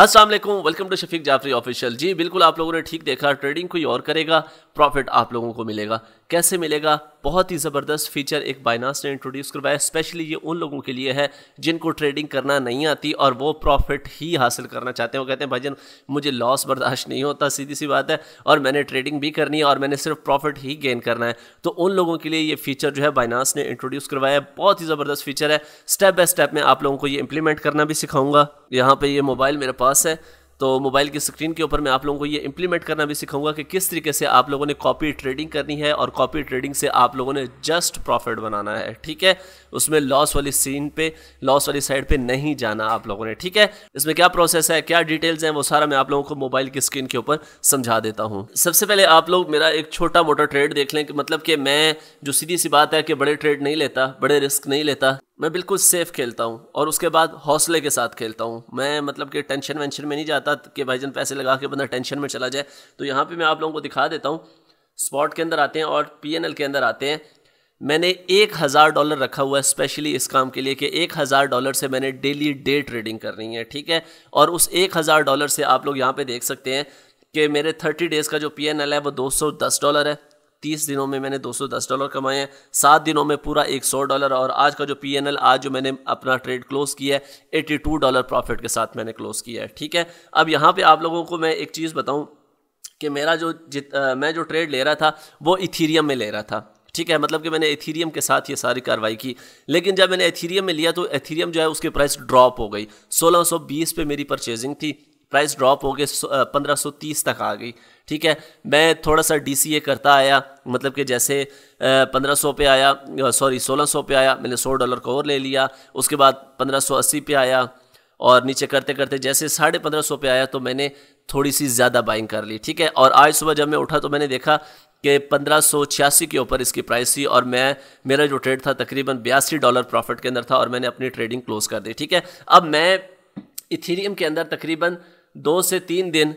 अस्सलाम वालेकुम welcome to Shafiq Jafri official जी बिल्कुल आप लोगों ने ठीक देखा ट्रेडिंग कोई और करेगा प्रॉफिट आप लोगों को मिलेगा कैसे मिलेगा बहुत ही ज़बरदस्त फीचर एक बाइनास ने इंट्रोड्यूस करवाया स्पेशली ये उन लोगों के लिए है जिनको ट्रेडिंग करना नहीं आती और वो प्रॉफिट ही हासिल करना चाहते हैं वो कहते हैं भाईजन मुझे लॉस बर्दाश्त नहीं होता सीधी सी बात है और मैंने ट्रेडिंग भी करनी है और मैंने सिर्फ प्रॉफिट ही गेन करना है तो उन लोगों के लिए ये फीचर जो है बाइनास ने इंट्रोड्यूस करवाया है बहुत ही ज़बरदस्त फीचर है स्टेप बाय स्टेप में आप लोगों को ये इम्प्लीमेंट करना भी सिखाऊंगा यहाँ पर ये मोबाइल मेरे पास है तो मोबाइल की स्क्रीन के ऊपर मैं आप लोगों को ये इंप्लीमेंट करना भी सिखाऊंगा कि किस तरीके से आप लोगों ने कॉपी ट्रेडिंग करनी है और कॉपी ट्रेडिंग से आप लोगों ने जस्ट प्रॉफिट बनाना है ठीक है उसमें लॉस वाली सीन पे लॉस वाली साइड पे नहीं जाना आप लोगों ने ठीक है इसमें क्या प्रोसेस है क्या डिटेल्स हैं वो सारा मैं आप लोगों को मोबाइल की स्क्रीन के ऊपर समझा देता हूँ सबसे पहले आप लोग मेरा एक छोटा मोटा ट्रेड देख लें कि मतलब कि मैं जो सीधी सी बात है कि बड़े ट्रेड नहीं लेता बड़े रिस्क नहीं लेता मैं बिल्कुल सेफ खेलता हूँ और उसके बाद हौसले के साथ खेलता हूँ मैं मतलब कि टेंशन वेंशन में नहीं जाता कि भाई जन पैसे लगा के बंदा टेंशन में चला जाए तो यहाँ पे मैं आप लोगों को दिखा देता हूँ स्पॉट के अंदर आते हैं और पी के अंदर आते हैं मैंने एक हज़ार डॉलर रखा हुआ है स्पेशली इस काम के लिए कि एक हज़ार डॉलर से मैंने डेली डे ट्रेडिंग करनी है ठीक है और उस एक हज़ार डॉलर से आप लोग यहाँ पे देख सकते हैं कि मेरे थर्टी डेज़ का जो पी है वो दो सौ दस डॉलर है तीस दिनों में मैंने 210 डॉलर कमाए हैं सात दिनों में पूरा 100 डॉलर और आज का जो पी आज जो मैंने अपना ट्रेड क्लोज किया है 82 डॉलर प्रॉफिट के साथ मैंने क्लोज किया है ठीक है अब यहाँ पे आप लोगों को मैं एक चीज़ बताऊँ कि मेरा जो जित आ, मैं जो ट्रेड ले रहा था वो इथीरियम में ले रहा था ठीक है मतलब कि मैंने एथीरियम के साथ ये सारी कार्रवाई की लेकिन जब मैंने एथीरियम में लिया तो एथीरियम जो है उसकी प्राइस ड्रॉप हो गई 1620 पे मेरी परचेजिंग थी प्राइस ड्रॉप हो गए पंद्रह सौ तीस तक आ गई ठीक है मैं थोड़ा सा डी सी ए करता आया मतलब कि जैसे पंद्रह सौ पे आया सॉरी सोलह सौ पे आया मैंने सौ डॉलर का और ले लिया उसके बाद पंद्रह सौ अस्सी पे आया और नीचे करते करते जैसे साढ़े पंद्रह सौ पे आया तो मैंने थोड़ी सी ज़्यादा बाइंग कर ली ठीक है और आज सुबह जब मैं उठा तो मैंने देखा कि पंद्रह सौ छियासी के ऊपर इसकी प्राइस थी और मैं मेरा जो ट्रेड था तकरीबन बयासी डॉलर प्रॉफिट के अंदर था और मैंने अपनी ट्रेडिंग क्लोज कर दी ठीक है अब मैं इथीरियम के अंदर तकरीबन दो से तीन दिन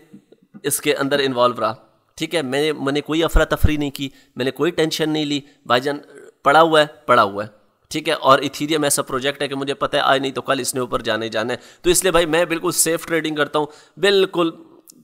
इसके अंदर इन्वॉल्व रहा ठीक है मैंने मैंने कोई अफरा तफरी नहीं की मैंने कोई टेंशन नहीं ली भाईजान पड़ा हुआ है पड़ा हुआ है ठीक है और इथीरियम ऐसा प्रोजेक्ट है कि मुझे पता है आज नहीं तो कल इसने ऊपर जाने जाना है तो इसलिए भाई मैं बिल्कुल सेफ ट्रेडिंग करता हूँ बिल्कुल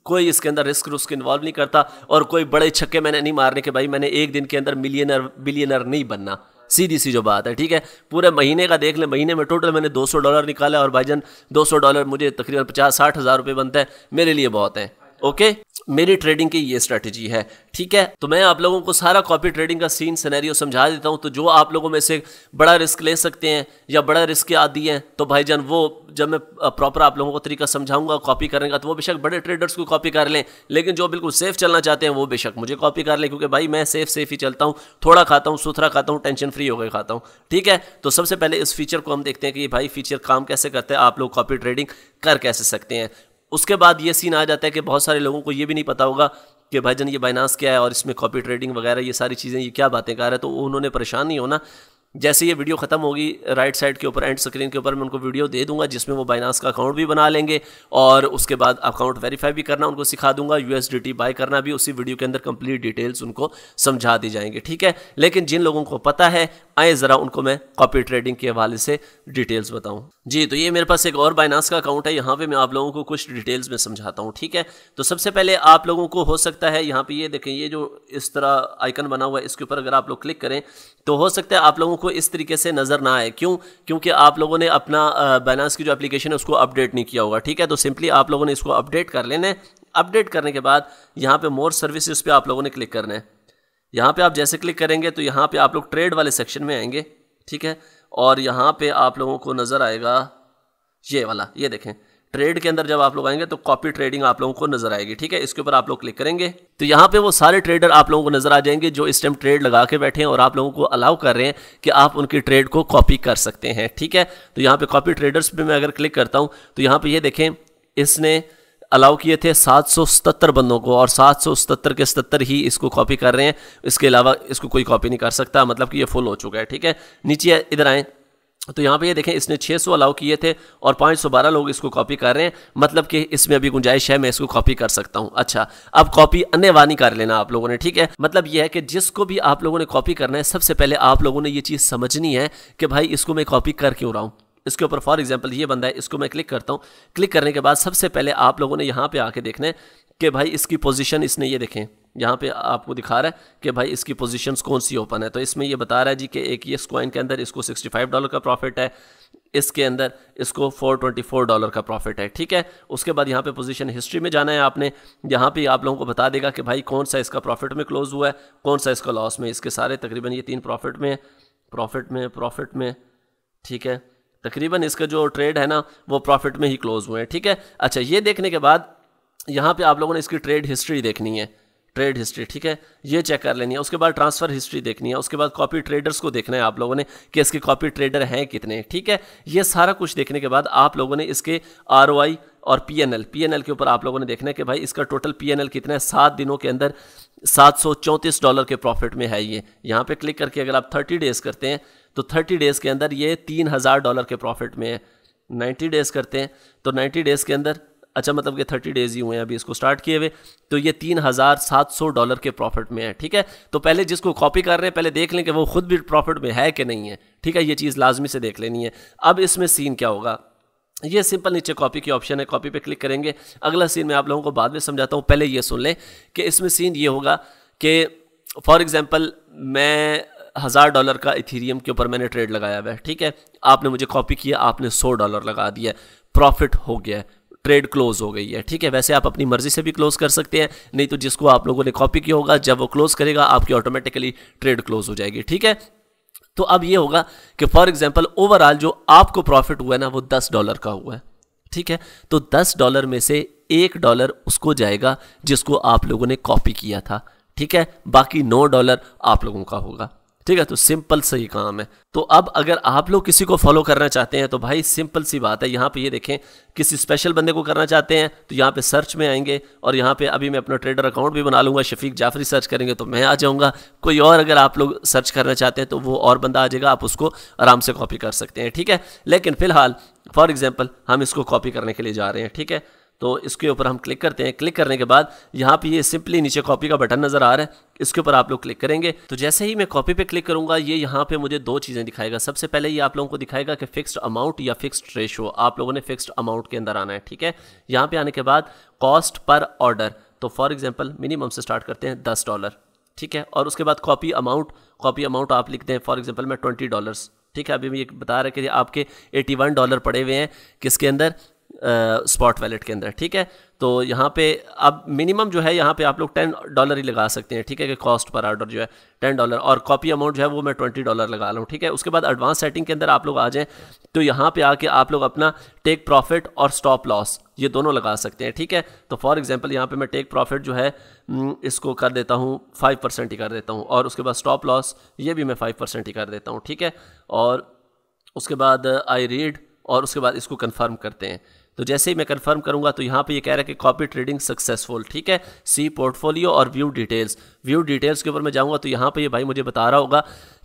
कोई इसके अंदर रिस्क रुस्क इन्वॉल्व नहीं करता और कोई बड़े छक्के मैंने नहीं मारने के भाई मैंने एक दिन के अंदर मिलियनर बिलियनर नहीं बनना सीधी सी जो बात है ठीक है पूरे महीने का देख लें महीने में टोटल मैंने 200 डॉलर निकाला और भाईजान 200 डॉलर मुझे तकरीबन पचास साठ हज़ार रुपये बनता है मेरे लिए बहुत है ओके मेरी ट्रेडिंग की ये स्ट्रेटजी है ठीक है तो मैं आप लोगों को सारा कॉपी ट्रेडिंग का सीन सिनेरियो समझा देता हूँ तो जो आप लोगों में से बड़ा रिस्क ले सकते हैं या बड़ा रिस्क के आदि हैं तो भाई जान वो जब मैं प्रॉपर आप लोगों को तरीका समझाऊंगा कॉपी करने का तो वो बेशक बड़े ट्रेडर्स को कॉपी कर लें लेकिन जो बिल्कुल सेफ चलना चाहते हैं वो बेशक मुझे कॉपी कर लें क्योंकि भाई मैं सेफ सेफ ही चलता हूँ थोड़ा खाता हूँ सुथरा खाता हूँ टेंशन फ्री होकर खाता हूँ ठीक है तो सबसे पहले इस फीचर को हम देखते हैं कि भाई फीचर काम कैसे करते हैं आप लोग कॉपी ट्रेडिंग कर कैसे सकते हैं उसके बाद ये सीन आ जाता है कि बहुत सारे लोगों को ये भी नहीं पता होगा कि भाई जन ये बाइनास क्या है और इसमें कॉपी ट्रेडिंग वगैरह ये सारी चीज़ें ये क्या बातें कर रहा है तो उन्होंने परेशान नहीं होना जैसे ये वीडियो ख़त्म होगी राइट साइड के ऊपर एंड स्क्रीन के ऊपर मैं उनको वीडियो दे दूंगा जिसमें वो बाइनास का अकाउंट भी बना लेंगे और उसके बाद अकाउंट वेरीफाई भी करना उनको सिखा दूंगा यूएसडीटी बाय करना भी उसी वीडियो के अंदर कंप्लीट डिटेल्स उनको समझा दी जाएंगे ठीक है लेकिन जिन लोगों को पता है आए ज़रा उनको मैं कॉपी ट्रेडिंग के हवाले से डिटेल्स बताऊँ जी तो ये मेरे पास एक और बाइनास का अकाउंट है यहाँ पर मैं आप लोगों को कुछ डिटेल्स में समझाता हूँ ठीक है तो सबसे पहले आप लोगों को हो सकता है यहाँ पर ये देखें ये जो इस तरह आइकन बना हुआ है इसके ऊपर अगर आप लोग क्लिक करें तो हो सकता है आप लोगों को इस तरीके से नज़र ना आए क्यों क्योंकि आप लोगों ने अपना बैलेंस की जो एप्लीकेशन है उसको अपडेट नहीं किया होगा ठीक है तो सिंपली आप लोगों ने इसको अपडेट कर लेना अपडेट करने के बाद यहाँ पे मोर सर्विसेज पे आप लोगों ने क्लिक करना है यहाँ पे आप जैसे क्लिक करेंगे तो यहाँ पे आप लोग ट्रेड वाले सेक्शन में आएंगे ठीक है और यहाँ पे आप लोगों को नज़र आएगा ये वाला ये देखें ट्रेड के अंदर जब आप लोग आएंगे तो कॉपी ट्रेडिंग आप लोगों को नजर आएगी ठीक है इसके ऊपर आप लोग क्लिक करेंगे तो यहाँ पे वो सारे ट्रेडर आप लोगों को नजर आ जाएंगे जो इस टाइम ट्रेड लगा के बैठे हैं और आप लोगों को अलाउ कर रहे हैं कि आप उनकी ट्रेड को कॉपी कर सकते हैं ठीक है तो यहाँ पे कॉपी ट्रेडर्स पर मैं अगर क्लिक करता हूँ तो यहाँ पे ये देखें इसने अलाउ किए थे सतर बंदों को और सतर के सतर ही इसको कॉपी कर रहे हैं इसके अलावा इसको कोई कॉपी नहीं कर सकता मतलब कि ये फुल हो चुका है ठीक है नीचे इधर आएँ तो यहाँ पे ये देखें इसने 600 अलाउ किए थे और 512 लोग इसको कॉपी कर रहे हैं मतलब कि इसमें अभी गुंजाइश है मैं इसको कॉपी कर सकता हूँ अच्छा अब कॉपी अन्य वानी कर लेना आप लोगों ने ठीक है मतलब ये है कि जिसको भी आप लोगों ने कॉपी करना है सबसे पहले आप लोगों ने ये चीज़ समझनी है कि भाई इसको मैं कॉपी कर क्यों रहा हूँ इसके ऊपर फॉर एग्जाम्पल ये बंदा है इसको मैं क्लिक करता हूँ क्लिक करने के बाद सबसे पहले आप लोगों ने यहाँ पर आके देखना है कि भाई इसकी पोजिशन इसने ये देखें यहाँ पे आपको दिखा रहा है कि भाई इसकी पोजीशंस कौन सी ओपन है तो इसमें ये बता रहा है जी कि एक ये कॉइन के अंदर इसको 65 डॉलर का प्रॉफिट है इसके अंदर इसको 424 डॉलर का प्रॉफिट है ठीक है उसके बाद यहाँ पे पोजीशन हिस्ट्री में जाना है आपने यहाँ पे आप लोगों को बता देगा कि भाई कौन सा इसका प्रॉफिट में क्लोज़ हुआ है कौन सा इसका लॉस में इसके सारे तकरीबन ये तीन प्रॉफिट में प्रॉफिट में प्रॉफिट में ठीक है तकरीबन इसका जो ट्रेड है ना वो प्रॉफिट में ही क्लोज़ हुए हैं ठीक है अच्छा ये देखने के बाद यहाँ पे आप लोगों ने इसकी ट्रेड हिस्ट्री देखनी है ट्रेड हिस्ट्री ठीक है ये चेक कर लेनी है उसके बाद ट्रांसफर हिस्ट्री देखनी है उसके बाद कॉपी ट्रेडर्स को देखना है आप लोगों ने कि इसके कॉपी ट्रेडर हैं कितने ठीक है ये सारा कुछ देखने के बाद आप लोगों ने इसके आर और P N L P N L के ऊपर आप लोगों ने देखना है कि भाई इसका टोटल पी एन एल कितना है सात दिनों के अंदर सात सौ चौंतीस डॉलर के प्रॉफिट में है ये यहाँ पर क्लिक करके अगर आप थर्टी डेज़ करते हैं तो थर्टी डेज़ के अंदर ये तीन हज़ार डॉलर के प्रॉफिट में है नाइन्टी डेज़ करते हैं तो नाइन्टी डेज़ के अंदर अच्छा मतलब कि थर्टी डेज ही हुए हैं अभी इसको स्टार्ट किए हुए तो ये तीन हज़ार सात सौ डॉलर के प्रॉफिट में है ठीक है तो पहले जिसको कॉपी कर रहे हैं पहले देख लें कि वो खुद भी प्रॉफिट में है कि नहीं है ठीक है ये चीज़ लाजमी से देख लेनी है अब इसमें सीन क्या होगा ये सिंपल नीचे कॉपी की ऑप्शन है कॉपी पे क्लिक करेंगे अगला सीन मैं आप लोगों को बाद में समझाता हूँ पहले ये सुन लें कि इसमें सीन ये होगा कि फॉर एग्ज़ाम्पल मैं हज़ार डॉलर का इथीरियम के ऊपर मैंने ट्रेड लगाया हुआ है ठीक है आपने मुझे कॉपी किया आपने सौ डॉलर लगा दिया प्रॉफिट हो गया ट्रेड क्लोज हो गई है ठीक है वैसे आप अपनी मर्जी से भी क्लोज कर सकते हैं नहीं तो जिसको आप लोगों ने कॉपी किया होगा जब वो क्लोज करेगा आपकी ऑटोमेटिकली ट्रेड क्लोज हो जाएगी ठीक है तो अब ये होगा कि फॉर एग्जाम्पल ओवरऑल जो आपको प्रॉफिट हुआ है ना वो दस डॉलर का हुआ है ठीक है तो दस डॉलर में से एक डॉलर उसको जाएगा जिसको आप लोगों ने कॉपी किया था ठीक है बाकी नौ डॉलर आप लोगों का होगा ठीक है तो सिंपल सही काम है तो अब अगर आप लोग किसी को फॉलो करना चाहते हैं तो भाई सिंपल सी बात है यहाँ पे ये देखें किसी स्पेशल बंदे को करना चाहते हैं तो यहाँ पे सर्च में आएंगे और यहाँ पे अभी मैं अपना ट्रेडर अकाउंट भी बना लूँगा शफीक जाफरी सर्च करेंगे तो मैं आ जाऊँगा कोई और अगर आप लोग सर्च करना चाहते हैं तो वो और बंदा आ जाएगा आप उसको आराम से कॉपी कर सकते हैं ठीक है लेकिन फिलहाल फॉर एग्जाम्पल हम इसको कॉपी करने के लिए जा रहे हैं ठीक है तो इसके ऊपर हम क्लिक करते हैं क्लिक करने के बाद यहाँ पे ये सिंपली नीचे कॉपी का बटन नज़र आ रहा है इसके ऊपर आप लोग क्लिक करेंगे तो जैसे ही मैं कॉपी पे क्लिक करूंगा ये यहाँ पे मुझे दो चीज़ें दिखाएगा सबसे पहले ये आप लोगों को दिखाएगा कि फिक्स्ड अमाउंट या फिक्स्ड रेशो आप लोगों ने फिक्स्ड अमाउंट के अंदर आना है ठीक है यहाँ पे आने के बाद कॉस्ट पर ऑर्डर तो फॉर एग्जाम्पल मिनिमम से स्टार्ट करते हैं दस डॉलर ठीक है और उसके बाद कॉपी अमाउंट कॉपी अमाउंट आप लिखते हैं फॉर एग्जाम्पल मैं ट्वेंटी डॉलर्स ठीक है अभी मैं ये बता रहा है कि आपके 81 डॉलर पड़े हुए हैं किसके अंदर स्पॉट वैलेट के अंदर ठीक है तो यहाँ पे अब मिनिमम जो है यहाँ पे आप लोग टेन डॉलर ही लगा सकते हैं ठीक है कि कॉस्ट पर आर्डर जो है टेन डॉलर और कॉपी अमाउंट जो है वो मैं ट्वेंटी डॉलर लगा लूँ ठीक है उसके बाद एडवांस सेटिंग के अंदर आप लोग आ जाएँ तो यहाँ पे आके आप लोग अपना टेक प्रॉफिट और स्टॉप लॉस ये दोनों लगा सकते हैं ठीक है तो फॉर एग्जाम्पल यहाँ पर मैं टेक प्रॉफिट जो है इसको कर देता हूँ फाइव परसेंट ही कर देता हूँ और उसके बाद स्टॉप लॉस ये भी मैं फाइव परसेंट ही कर देता हूँ ठीक है और उसके बाद आई रीड और उसके बाद इसको कन्फर्म करते हैं तो जैसे ही मैं कंफर्म करूंगा तो यहाँ पे ये यह कह रहा है कि कॉपी ट्रेडिंग सक्सेसफुल ठीक है सी पोर्टफोलियो और व्यू डिटेल्स व्यू डिटेल्स के ऊपर मैं जाऊँगा तो यहाँ पे ये यह भाई मुझे बता रहा होगा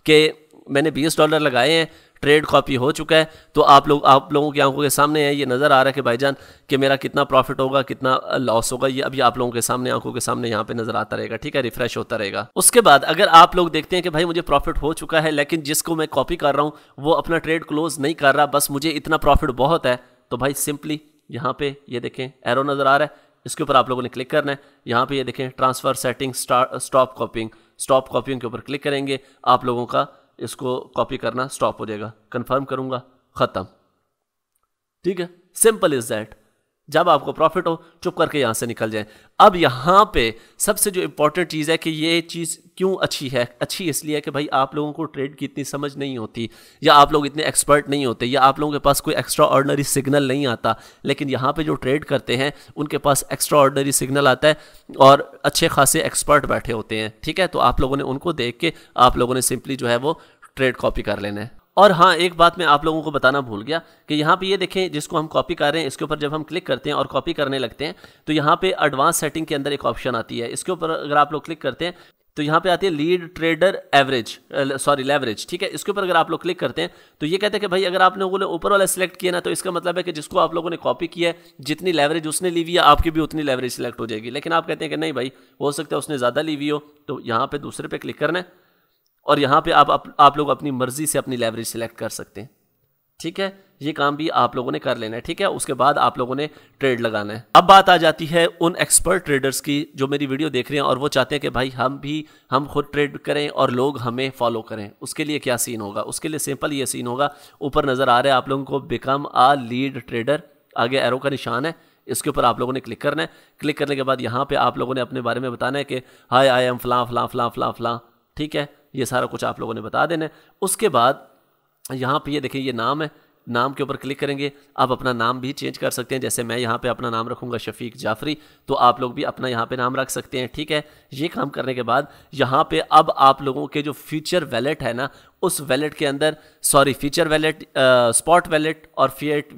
कि मैंने बीस डॉलर लगाए हैं ट्रेड कॉपी हो चुका है तो आप लोग आप लोगों की आंखों के सामने है ये नज़र आ रहा है कि भाईजान कि मेरा कितना प्रॉफिट होगा कितना लॉस होगा ये अभी आप लोगों के सामने आंखों के सामने यहाँ पे नज़र आता रहेगा ठीक है रिफ्रेश होता रहेगा उसके बाद अगर आप लोग देखते हैं कि भाई मुझे प्रॉफिट हो चुका है लेकिन जिसको मैं कॉपी कर रहा हूँ वो अपना ट्रेड क्लोज नहीं कर रहा बस मुझे इतना प्रॉफिट बहुत है तो भाई सिंपली यहाँ पे ये देखें एरो नज़र आ रहा है इसके ऊपर आप लोगों ने क्लिक करना है यहाँ पे ये देखें transfer setting stop copying stop copying के ऊपर क्लिक करेंगे आप लोगों का इसको कॉपी करना स्टॉप हो जाएगा कन्फर्म करूँगा ख़त्म ठीक है सिंपल इज़ दैट जब आपको प्रॉफिट हो चुप करके यहाँ से निकल जाएं अब यहाँ पे सबसे जो इम्पोर्टेंट चीज़ है कि ये चीज़ क्यों अच्छी है अच्छी इसलिए है कि भाई आप लोगों को ट्रेड की इतनी समझ नहीं होती या आप लोग इतने एक्सपर्ट नहीं होते या आप लोगों के पास कोई एक्स्ट्रा ऑर्डनरी सिग्नल नहीं आता लेकिन यहाँ पर जो ट्रेड करते हैं उनके पास एक्स्ट्रा ऑर्डनरी सिग्नल आता है और अच्छे खासे एक्सपर्ट बैठे होते हैं ठीक है तो आप लोगों ने उनको देख के आप लोगों ने सिंपली जो है वो ट्रेड कॉपी कर लेना है और हाँ एक बात मैं आप लोगों को बताना भूल गया कि यहाँ पे ये देखें जिसको हम कॉपी कर रहे हैं इसके ऊपर जब हम क्लिक करते हैं और कॉपी करने लगते हैं तो यहाँ पे एडवांस सेटिंग के अंदर एक ऑप्शन आती है इसके ऊपर अगर आप लोग क्लिक करते हैं तो यहाँ पे आती है lead trader average sorry leverage ठीक है इसके ऊपर अगर आप लोग क्लिक करते हैं तो ये कहते हैं कि भाई अगर आप लोगों ने ऊपर वाला सिलेक्ट किया ना तो इसका मतलब है कि जिसको आप लोगों ने कॉपी किया है जितनी लेवरेज उसने ली हुई है आपकी भी उतनी लेवरेज सिलेक्ट हो जाएगी लेकिन आप कहते हैं कि नहीं भाई हो सकता है उसने ज़्यादा ली हुई हो तो यहाँ पर दूसरे पे क्लिक करना है और यहाँ पे आप, आप आप लोग अपनी मर्जी से अपनी लेवरेज सेलेक्ट कर सकते हैं ठीक है ये काम भी आप लोगों ने कर लेना है ठीक है उसके बाद आप लोगों ने ट्रेड लगाना है अब बात आ जाती है उन एक्सपर्ट ट्रेडर्स की जो मेरी वीडियो देख रहे हैं और वो चाहते हैं कि भाई हम भी हम खुद ट्रेड करें और लोग हमें फॉलो करें उसके लिए क्या सीन होगा उसके लिए सिंपल ये सीन होगा ऊपर नज़र आ रहा है आप लोगों को बिकम आ लीड ट्रेडर आगे एरो का निशान है इसके ऊपर आप लोगों ने क्लिक करना है क्लिक करने के बाद यहाँ पर आप लोगों ने अपने बारे में बताना है कि हाई आई एम फ्लां फ्लां फ्लां फ्लां फ्लां ठीक है ये सारा कुछ आप लोगों ने बता देना है उसके बाद यहाँ पे ये देखिए ये नाम है नाम के ऊपर क्लिक करेंगे आप अपना नाम भी चेंज कर सकते हैं जैसे मैं यहाँ पे अपना नाम रखूँगा शफीक जाफरी तो आप लोग भी अपना यहाँ पे नाम रख सकते हैं ठीक है ये काम करने के बाद यहाँ पे अब आप लोगों के जो फ्यूचर वैलेट है ना उस वैलेट के अंदर sorry feature wallet spot wallet और फीएट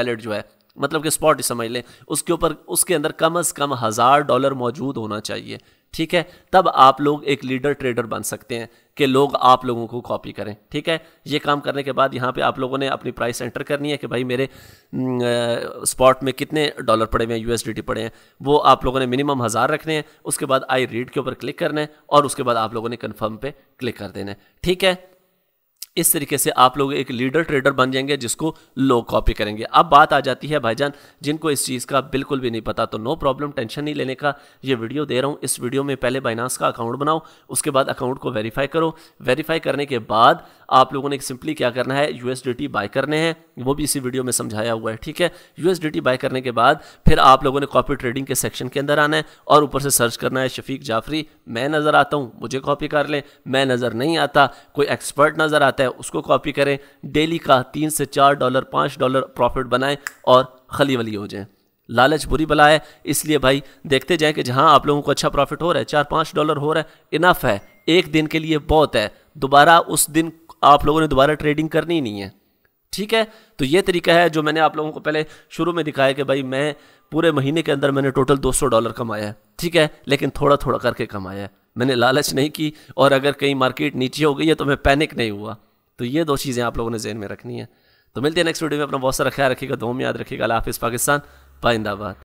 वैलेट जो है मतलब कि स्पॉट समझ लें उसके ऊपर उसके अंदर कम अज़ कम हज़ार डॉलर मौजूद होना चाहिए ठीक है तब आप लोग एक लीडर ट्रेडर बन सकते हैं कि लोग आप लोगों को कॉपी करें ठीक है ये काम करने के बाद यहाँ पे आप लोगों ने अपनी प्राइस एंटर करनी है कि भाई मेरे स्पॉट में कितने डॉलर पड़े हुए हैं यूएसडीटी पड़े हैं वो आप लोगों ने मिनिमम हज़ार रखने हैं उसके बाद आई रीड के ऊपर क्लिक करना है और उसके बाद आप लोगों ने कन्फर्म पे क्लिक कर देना है ठीक है इस तरीके से आप लोग एक लीडर ट्रेडर बन जाएंगे जिसको लोग कॉपी करेंगे अब बात आ जाती है भाईजान जिनको इस चीज़ का बिल्कुल भी नहीं पता तो नो प्रॉब्लम टेंशन नहीं लेने का ये वीडियो दे रहा हूँ इस वीडियो में पहले बाइनास का अकाउंट बनाओ उसके बाद अकाउंट को वेरीफाई करो वेरीफाई करने के बाद आप लोगों ने सिंपली क्या करना है यूएसडीटी बाय करने हैं वो भी इसी वीडियो में समझाया हुआ है ठीक है यूएसडीटी बाय करने के बाद फिर आप लोगों ने कॉपी ट्रेडिंग के सेक्शन के अंदर आना है और ऊपर से सर्च करना है शफीक जाफरी मैं नज़र आता हूँ मुझे कॉपी कर लें मैं नज़र नहीं आता कोई एक्सपर्ट नज़र आता है उसको कॉपी करें डेली का तीन से चार डॉलर पाँच डॉलर प्रॉफिट बनाएं और खली वली हो जाए लालच बुरी बला है इसलिए भाई देखते जाएं कि जहां आप लोगों को अच्छा प्रॉफिट हो रहा है चार पाँच डॉलर हो रहा है इनफ है एक दिन के लिए बहुत है दोबारा उस दिन आप लोगों ने दोबारा ट्रेडिंग करनी ही नहीं है ठीक है तो ये तरीका है जो मैंने आप लोगों को पहले शुरू में दिखाया कि भाई मैं पूरे महीने के अंदर मैंने टोटल 200 डॉलर कमाया है ठीक है लेकिन थोड़ा थोड़ा करके कमाया है मैंने लालच नहीं की और अगर कहीं मार्केट नीचे हो गई है तो मैं पैनिक नहीं हुआ तो ये दो चीज़ें आप लोगों ने जहन में रखनी है तो मिलती है नेक्स्ट वीडियो में अपना बहुत सारा ख्याल रखिएगा दो में याद रखिएगा हाफिज़ पाकिस्तान पाइंदाबाद